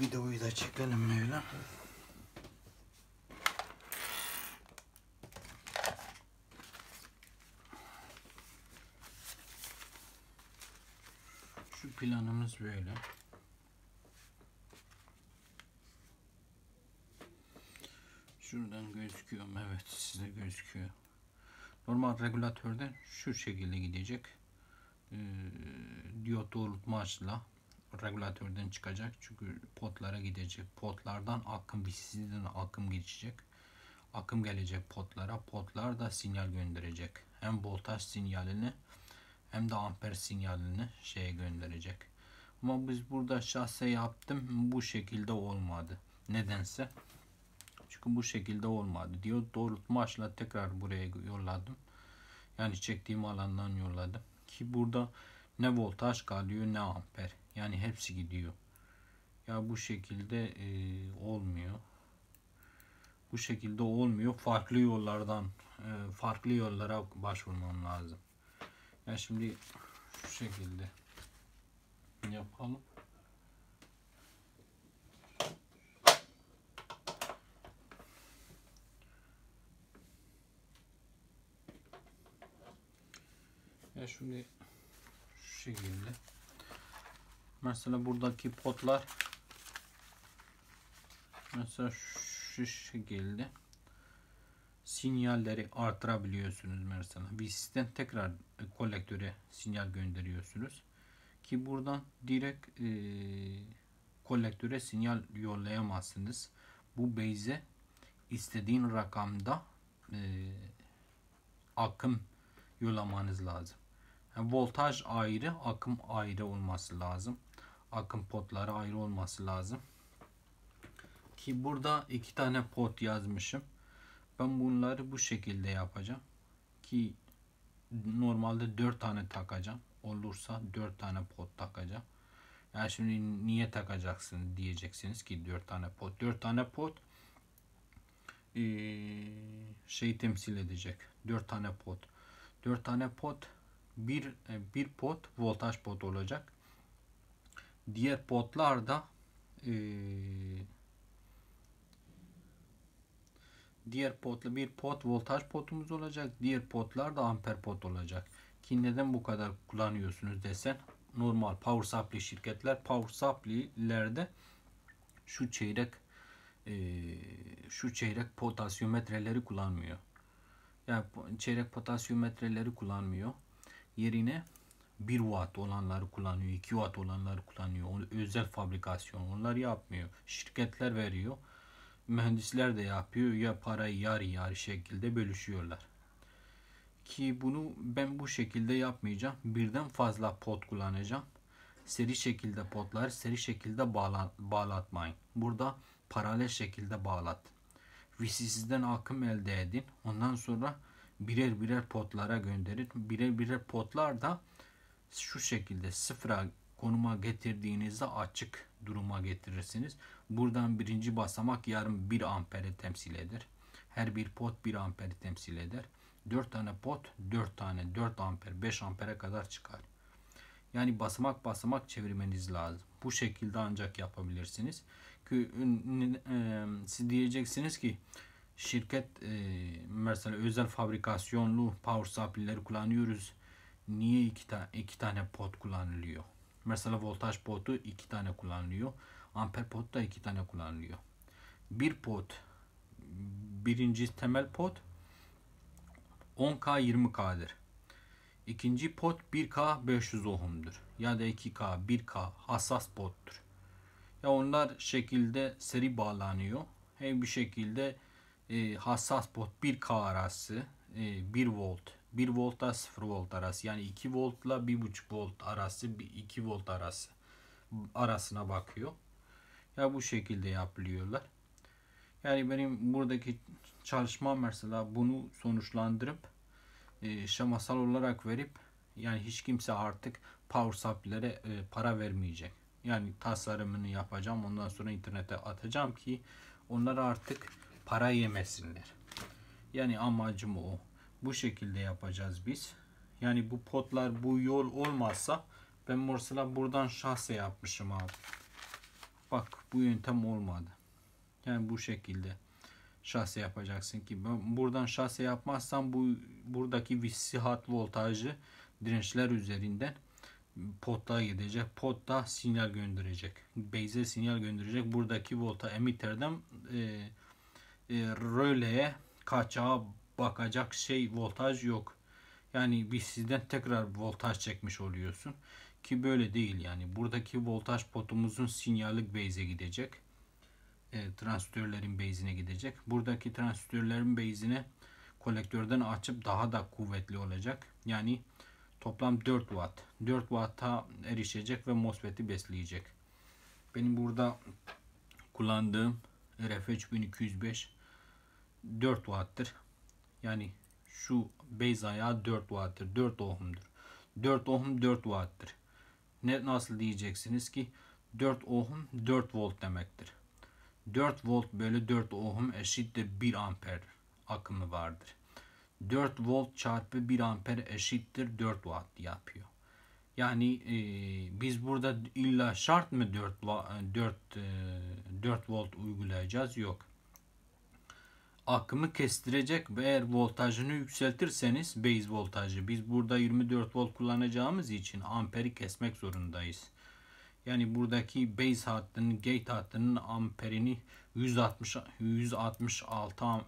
videoyu da çekelim böyle. Şu planımız böyle. Şuradan gözüküyor Evet size gözüküyor. Normal regülatörden şu şekilde gidecek. Ee, diyot doğrultma açıla regülatörden çıkacak. Çünkü potlara gidecek. Potlardan akım, VCC'den akım geçecek. Akım gelecek potlara. Potlar da sinyal gönderecek. Hem voltaj sinyalini hem de amper sinyalini şeye gönderecek. Ama biz burada şahse yaptım. Bu şekilde olmadı. Nedense. Çünkü bu şekilde olmadı diyor. Doğrultmaçla tekrar buraya yolladım. Yani çektiğim alandan yolladım. Ki burada ne voltaj kalıyor ne amper. Yani hepsi gidiyor. Ya bu şekilde e, olmuyor. Bu şekilde olmuyor. Farklı yollardan e, farklı yollara başvurmam lazım. Ya şimdi şu şekilde yapalım. Ya şimdi şu şekilde Mesela buradaki potlar mesela şu şekilde sinyalleri artırabiliyorsunuz mesela. Bir sistem tekrar kolektöre sinyal gönderiyorsunuz. Ki buradan direkt e, kolektöre sinyal yollayamazsınız. Bu base'e istediğin rakamda e, akım yollamanız lazım. Yani voltaj ayrı, akım ayrı olması lazım. Akım potları ayrı olması lazım. Ki burada iki tane pot yazmışım. Ben bunları bu şekilde yapacağım. Ki normalde dört tane takacağım. Olursa dört tane pot takacağım. Yani şimdi niye takacaksın diyeceksiniz ki dört tane pot. Dört tane pot şey temsil edecek. Dört tane pot. Dört tane pot bir, e, bir pot voltaj pot olacak. Diğer potlar da e, diğer potlu bir pot voltaj potumuz olacak. Diğer potlar da amper pot olacak. Ki neden bu kadar kullanıyorsunuz desen normal power supply şirketler power supply'lerde şu çeyrek e, şu çeyrek potasyometreleri kullanmıyor. Yani çeyrek potasyometreleri kullanmıyor yerine 1 watt olanları kullanıyor, 2 watt olanları kullanıyor. Özel fabrikasyon onlar yapmıyor. Şirketler veriyor. Mühendisler de yapıyor. Ya parayı yarı yarı şekilde bölüşüyorlar. Ki bunu ben bu şekilde yapmayacağım. Birden fazla pot kullanacağım. Seri şekilde potlar, seri şekilde bağla, bağlatmayın. Burada paralel şekilde bağlat. VCC'den akım elde edin. Ondan sonra birer birer potlara gönderir. Birer birer potlar da şu şekilde sıfıra konuma getirdiğinizde açık duruma getirirsiniz. Buradan birinci basamak yarım 1 amperi temsil eder. Her bir pot 1 amperi temsil eder. 4 tane pot 4 tane 4 amper 5 ampere kadar çıkar. Yani basamak basamak çevirmeniz lazım. Bu şekilde ancak yapabilirsiniz. E, siz diyeceksiniz ki şirket e, mesela özel fabrikasyonlu power supply'leri kullanıyoruz. Niye iki, ta iki tane pot kullanılıyor? Mesela voltaj potu iki tane kullanılıyor. Amper pot da iki tane kullanılıyor. Bir pot birinci temel pot 10K 20 kdir. İkinci pot 1K 500 ohmdur. Ya da 2K 1K hassas pottur. Ya onlar şekilde seri bağlanıyor. Hem bir şekilde e, hassas pot 1K arası e, 1 volt 1 voltla 0 volt arası yani 2 voltla 1.5 volt arası 2 volt arası arasına bakıyor. Ya bu şekilde yapılıyorlar. Yani benim buradaki çalışma mesela bunu sonuçlandırıp e, şamasal olarak verip yani hiç kimse artık power supplere e, para vermeyecek. Yani tasarımını yapacağım ondan sonra internete atacağım ki onlar artık para yemesinler. Yani amacım o. Bu şekilde yapacağız biz. Yani bu potlar bu yol olmazsa ben morsela buradan şahse yapmışım abi. Bak bu yöntem olmadı. Yani bu şekilde şahse yapacaksın ki ben buradan şahse yapmazsam bu buradaki visihat voltajı dirençler üzerinden potta gidecek. Potta sinyal gönderecek. Beyze sinyal gönderecek. Buradaki volta emiterden e, e, röleye kaçağa bakacak şey voltaj yok. Yani biz sizden tekrar voltaj çekmiş oluyorsun. Ki böyle değil yani. Buradaki voltaj potumuzun sinyallik base'e gidecek. E, transistörlerin base'ine gidecek. Buradaki transistörlerin base'ine kolektörden açıp daha da kuvvetli olacak. Yani toplam 4 watt. 4 watt'a erişecek ve MOSFET'i besleyecek. Benim burada kullandığım RF3205 4 watt'tır. Yani şu base ayağı 4 watt'tır. 4 ohm'dur. 4 ohm 4 watt'tır. Ne nasıl diyeceksiniz ki 4 ohm 4 volt demektir. 4 volt bölü 4 ohm eşittir 1 amper akımı vardır. 4 volt çarpı 1 amper eşittir 4 watt yapıyor. Yani e, biz burada illa şart mı 4 4 4 volt uygulayacağız? Yok akımı kestirecek ve eğer voltajını yükseltirseniz base voltajı biz burada 24 volt kullanacağımız için amperi kesmek zorundayız. Yani buradaki base hattının gate hattının amperini 160 166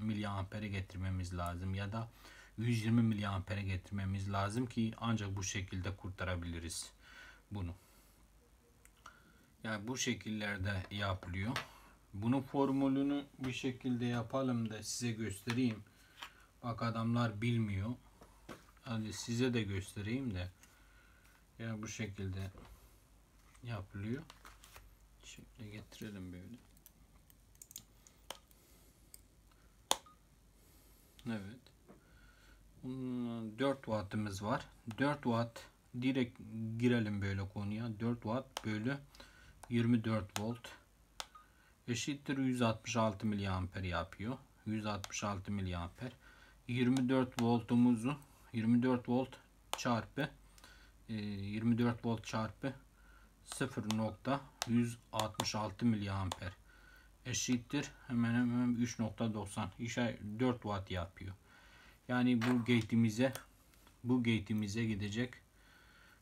miliampere getirmemiz lazım ya da 120 miliampere getirmemiz lazım ki ancak bu şekilde kurtarabiliriz bunu. Yani bu şekillerde yapılıyor. Bunun formülünü bir şekilde yapalım da size göstereyim. Bak adamlar bilmiyor. Hadi size de göstereyim de. Ya bu şekilde yapılıyor. Şimdi getirelim böyle. Evet. 4 wattımız var. 4 watt direkt girelim böyle konuya. 4 watt bölü 24 volt eşittir 166 miliamper yapıyor. 166 miliamper. 24 voltumuzu 24 volt çarpı 24 e, volt çarpı 0.166 miliamper eşittir hemen hemen 3.90 işte 4 watt yapıyor. Yani bu gate'imize bu gate'imize gidecek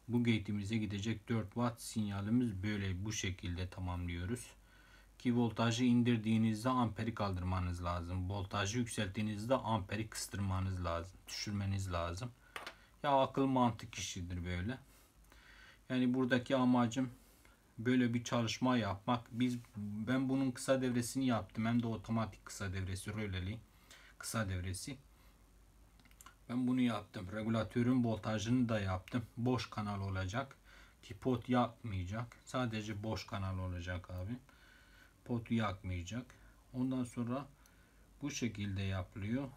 bu gate'imize gidecek 4 watt sinyalimiz böyle bu şekilde tamamlıyoruz ki voltajı indirdiğinizde amperi kaldırmanız lazım. Voltajı yükselttiğinizde amperi kıstırmanız lazım. Düşürmeniz lazım. Ya akıl mantık işidir böyle. Yani buradaki amacım böyle bir çalışma yapmak. Biz ben bunun kısa devresini yaptım. Hem de otomatik kısa devresi röleli kısa devresi. Ben bunu yaptım. Regülatörün voltajını da yaptım. Boş kanal olacak. Kipot yakmayacak. Sadece boş kanal olacak abi potuya yakmayacak. Ondan sonra bu şekilde yapılıyor.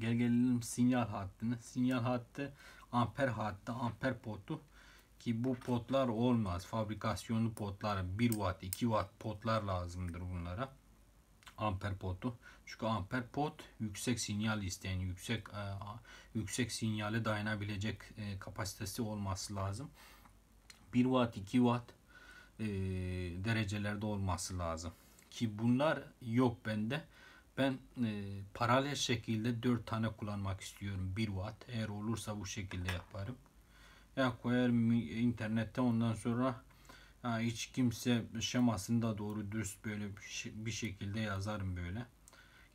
Gel gelelim sinyal hattını, Sinyal hattı amper hattı amper potu ki bu potlar olmaz. Fabrikasyonlu potlar 1 watt 2 watt potlar lazımdır bunlara. Amper potu. Çünkü amper pot yüksek sinyal isteyen yüksek e, yüksek sinyale dayanabilecek e, kapasitesi olması lazım. 1 watt 2 watt e, derecelerde olması lazım. Ki bunlar yok bende. Ben e, paralel şekilde 4 tane kullanmak istiyorum. 1 watt. Eğer olursa bu şekilde yaparım. Ya koyarım internette ondan sonra ha, hiç kimse şemasını da doğru dürüst böyle bir şekilde yazarım böyle.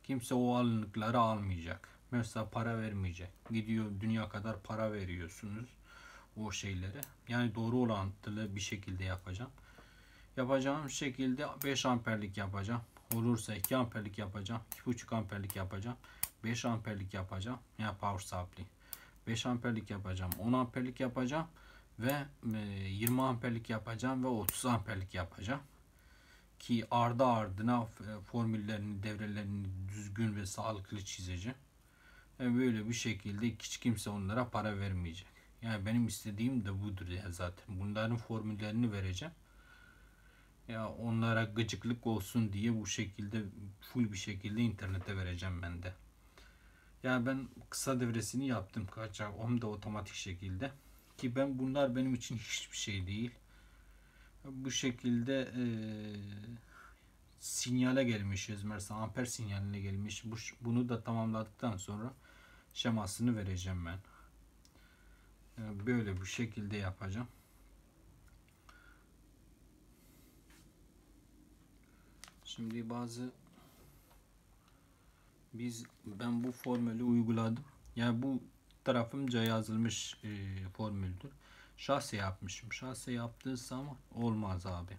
Kimse o alınlıkları almayacak. Mesela para vermeyecek. Gidiyor dünya kadar para veriyorsunuz o şeyleri Yani doğru orantılı bir şekilde yapacağım. Yapacağım şekilde 5 amperlik yapacağım. Olursa 2 amperlik yapacağım. 2,5 amperlik yapacağım. 5 amperlik yapacağım. Ya yani power supply. 5 amperlik yapacağım. 10 amperlik yapacağım. Ve 20 e, amperlik yapacağım. Ve 30 amperlik yapacağım. Ki ardı ardına e, formüllerini, devrelerini düzgün ve sağlıklı çizeceğim. Yani e, böyle bir şekilde hiç kimse onlara para vermeyecek. Yani benim istediğim de budur ya zaten. Bunların formüllerini vereceğim ya onlara gıcıklık olsun diye bu şekilde full bir şekilde internete vereceğim ben de. Ya ben kısa devresini yaptım kaçak hem da otomatik şekilde. Ki ben bunlar benim için hiçbir şey değil. Bu şekilde e, sinyale gelmişiz. Mesela amper sinyaline gelmiş. Bu, bunu da tamamladıktan sonra şemasını vereceğim ben. Yani böyle bu şekilde yapacağım. Şimdi bazı biz ben bu formülü uyguladım. Yani bu tarafımca yazılmış e, formüldür. Şahse yapmışım. Şahse yaptıysam olmaz abi.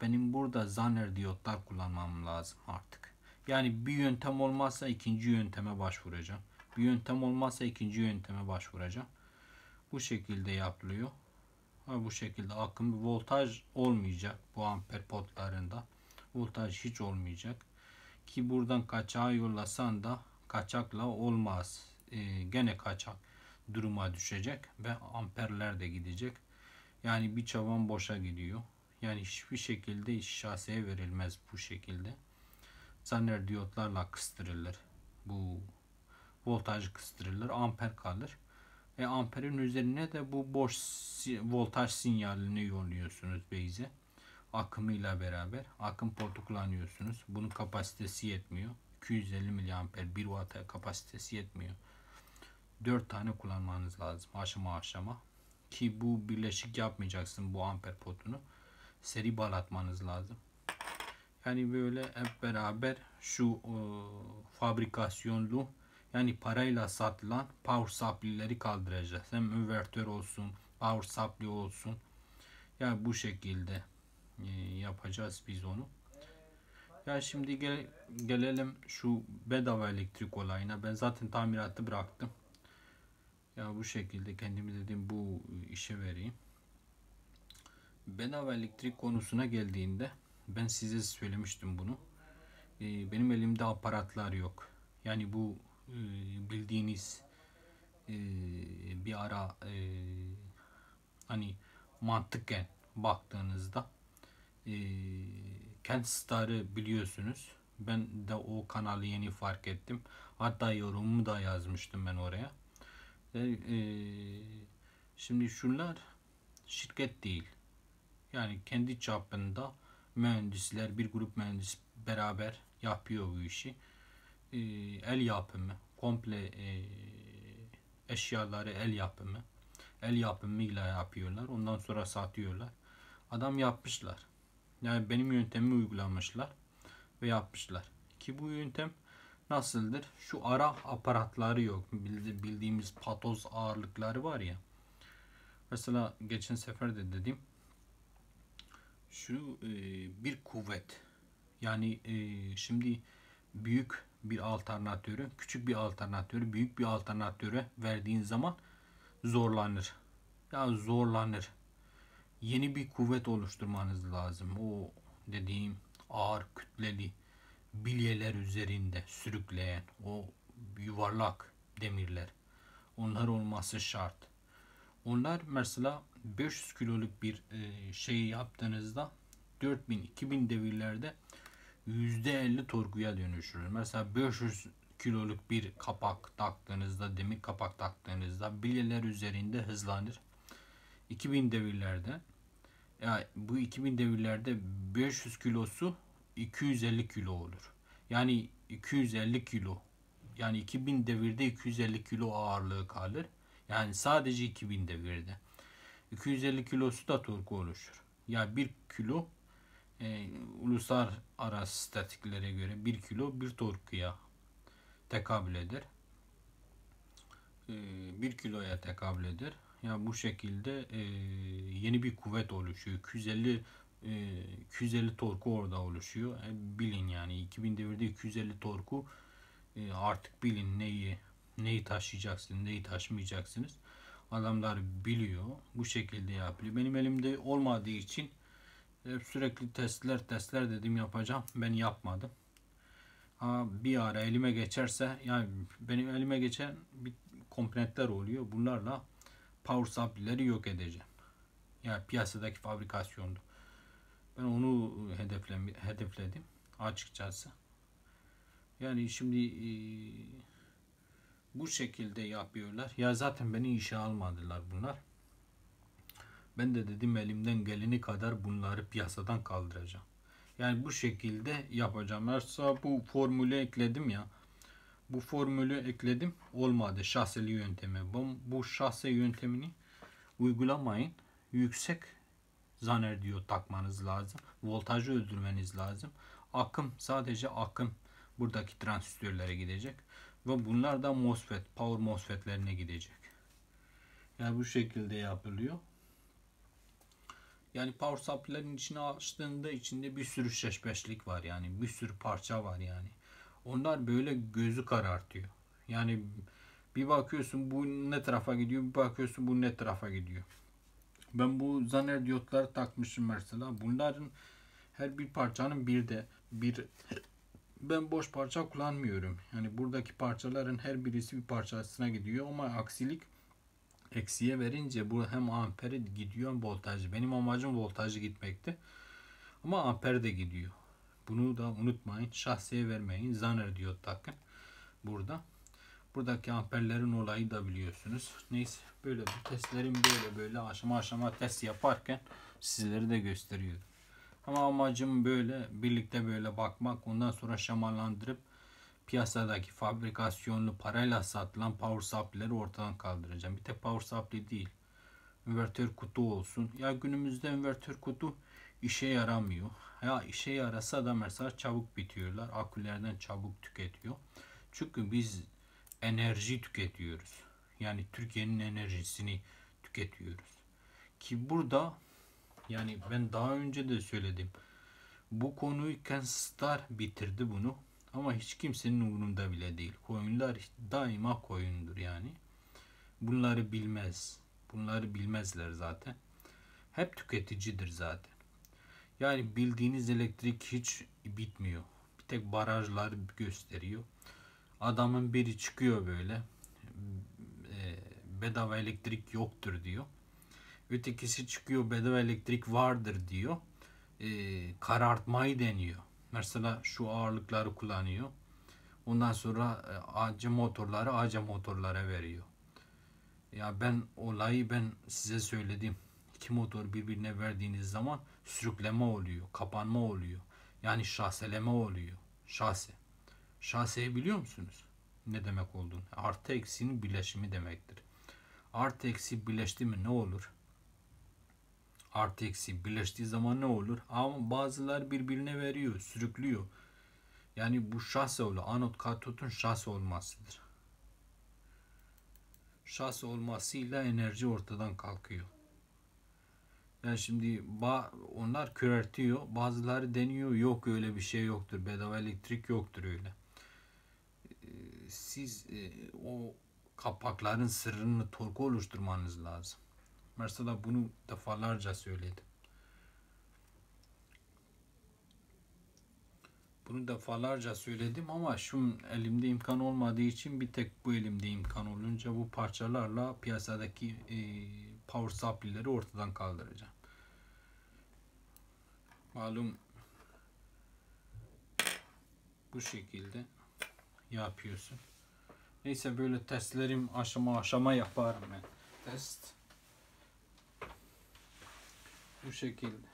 Benim burada zaner diyotlar kullanmam lazım artık. Yani bir yöntem olmazsa ikinci yönteme başvuracağım. Bir yöntem olmazsa ikinci yönteme başvuracağım. Bu şekilde yapılıyor. Ha, bu şekilde akım bir voltaj olmayacak bu amper potlarında voltaj hiç olmayacak. Ki buradan kaçağı yollasan da kaçakla olmaz. Ee, gene kaçak duruma düşecek ve amperler de gidecek. Yani bir çaban boşa gidiyor. Yani hiçbir şekilde şaseye verilmez bu şekilde. Zanner diyotlarla kıstırılır. Bu voltaj kıstırılır. Amper kalır. E amperin üzerine de bu boş voltaj sinyalini yolluyorsunuz base'e akımıyla beraber akım portu kullanıyorsunuz. Bunun kapasitesi yetmiyor. 250 mAh 1 Watt'a kapasitesi yetmiyor. 4 tane kullanmanız lazım aşama aşama. Ki bu birleşik yapmayacaksın bu amper potunu. Seri bağlatmanız lazım. Yani böyle hep beraber şu e, fabrikasyonlu yani parayla satılan power supply'leri kaldıracağız. Hem invertör olsun, power supply olsun. Yani bu şekilde. E, yapacağız biz onu. Ya şimdi gel, gelelim şu bedava elektrik olayına. Ben zaten tamiratı bıraktım. Ya bu şekilde kendimi dedim bu işe vereyim. Bedava elektrik konusuna geldiğinde ben size söylemiştim bunu. E, benim elimde aparatlar yok. Yani bu e, bildiğiniz bir ara hani mantıken baktığınızda e, Kent Star'ı biliyorsunuz. Ben de o kanalı yeni fark ettim. Hatta yorumumu da yazmıştım ben oraya. E, e, şimdi şunlar şirket değil. Yani kendi çapında mühendisler, bir grup mühendis beraber yapıyor bu işi. E, el yapımı, komple e, eşyaları el yapımı. El yapımıyla yapıyorlar. Ondan sonra satıyorlar. Adam yapmışlar. Yani benim yöntemimi uygulamışlar ve yapmışlar. Ki bu yöntem nasıldır? Şu ara aparatları yok. Bildiğimiz patoz ağırlıkları var ya. Mesela geçen sefer de dedim. Şu e, bir kuvvet. Yani e, şimdi büyük bir alternatörü, küçük bir alternatörü, büyük bir alternatörü verdiğin zaman zorlanır. Yani zorlanır yeni bir kuvvet oluşturmanız lazım. O dediğim ağır kütleli bilyeler üzerinde sürükleyen o yuvarlak demirler. Onlar olması şart. Onlar mesela 500 kiloluk bir e, şeyi yaptığınızda 4000-2000 devirlerde %50 torkuya dönüşür. Mesela 500 kiloluk bir kapak taktığınızda, demir kapak taktığınızda bilyeler üzerinde hızlanır. 2000 devirlerde ya bu 2000 devirlerde 500 kilosu 250 kilo olur. Yani 250 kilo. Yani 2000 devirde 250 kilo ağırlığı kalır. Yani sadece 2000 devirde. 250 kilosu da torku oluşur. Ya yani 1 kilo e, uluslararası statiklere göre 1 kilo bir torkuya tekabül eder. E, 1 kiloya tekabül eder ya bu şekilde e, yeni bir kuvvet oluşuyor. 250 250 e, torku orada oluşuyor. E, bilin yani 2000 devirde 250 torku e, artık bilin neyi neyi taşıyacaksınız, neyi taşmayacaksınız Adamlar biliyor. Bu şekilde yapılıyor. Benim elimde olmadığı için hep sürekli testler testler dedim yapacağım. Ben yapmadım. Ha, bir ara elime geçerse yani benim elime geçen bir komponentler oluyor. Bunlarla power supply'leri yok edeceğim. Yani piyasadaki fabrikasyondu. Ben onu e, hedeflem hedefledim açıkçası. Yani şimdi e, bu şekilde yapıyorlar. Ya zaten beni işe almadılar bunlar. Ben de dedim elimden geleni kadar bunları piyasadan kaldıracağım. Yani bu şekilde yapacağım. Mesela bu formülü ekledim ya bu formülü ekledim. Olmadı şahseli yöntemi. Ben bu şahse yöntemini uygulamayın. Yüksek zaner diyor takmanız lazım. Voltajı öldürmeniz lazım. Akım sadece akım buradaki transistörlere gidecek. Ve bunlar da MOSFET, power MOSFET'lerine gidecek. Yani bu şekilde yapılıyor. Yani power supply'lerin içine açtığında içinde bir sürü şeşbeşlik var yani. Bir sürü parça var yani. Onlar böyle gözü karartıyor. Yani bir bakıyorsun bu ne tarafa gidiyor, bir bakıyorsun bu ne tarafa gidiyor. Ben bu zaner diyotları takmışım mesela. Bunların her bir parçanın bir de bir ben boş parça kullanmıyorum. Yani buradaki parçaların her birisi bir parçasına gidiyor ama aksilik eksiye verince bu hem amperi gidiyor hem voltajı. Benim amacım voltajı gitmekti. Ama amper de gidiyor. Bunu da unutmayın. Şahsiye vermeyin. Zaner diyor takın. Burada. Buradaki amperlerin olayı da biliyorsunuz. Neyse böyle bu testlerim böyle böyle aşama aşama test yaparken sizlere de gösteriyorum. Ama amacım böyle birlikte böyle bakmak. Ondan sonra şamalandırıp piyasadaki fabrikasyonlu parayla satılan power supply'leri ortadan kaldıracağım. Bir tek power supply değil. Invertör kutu olsun. Ya günümüzde invertör kutu işe yaramıyor. Ya işe yarasa da mesela çabuk bitiyorlar. Akülerden çabuk tüketiyor. Çünkü biz enerji tüketiyoruz. Yani Türkiye'nin enerjisini tüketiyoruz. Ki burada yani ben daha önce de söyledim. Bu konuyu Ken Star bitirdi bunu. Ama hiç kimsenin umurunda bile değil. Koyunlar daima koyundur yani. Bunları bilmez. Bunları bilmezler zaten. Hep tüketicidir zaten. Yani bildiğiniz elektrik hiç bitmiyor. Bir tek barajlar gösteriyor. Adamın biri çıkıyor böyle. E, bedava elektrik yoktur diyor. Ötekisi çıkıyor bedava elektrik vardır diyor. E, karartmayı deniyor. Mesela şu ağırlıkları kullanıyor. Ondan sonra e, acı motorları acı motorlara veriyor. Ya ben olayı ben size söyledim iki motor birbirine verdiğiniz zaman sürükleme oluyor, kapanma oluyor. Yani şaseleme oluyor. Şase. Şaseyi biliyor musunuz? Ne demek olduğunu. Artı eksinin birleşimi demektir. Artı eksi birleşti mi ne olur? Artı eksi birleştiği zaman ne olur? Ama bazılar birbirine veriyor, sürüklüyor. Yani bu şase olur. Anot katotun şase olmasıdır Şase olmasıyla enerji ortadan kalkıyor. Yani şimdi ba onlar körertiyor. Bazıları deniyor yok öyle bir şey yoktur. Bedava elektrik yoktur öyle. Ee, siz e, o kapakların sırrını torku oluşturmanız lazım. Mesela bunu defalarca söyledim. Bunu defalarca söyledim ama şu elimde imkan olmadığı için bir tek bu elimde imkan olunca bu parçalarla piyasadaki e, power supply'leri ortadan kaldıracağım malum bu şekilde yapıyorsun. Neyse böyle testlerim aşama aşama yaparım ben. Test bu şekilde.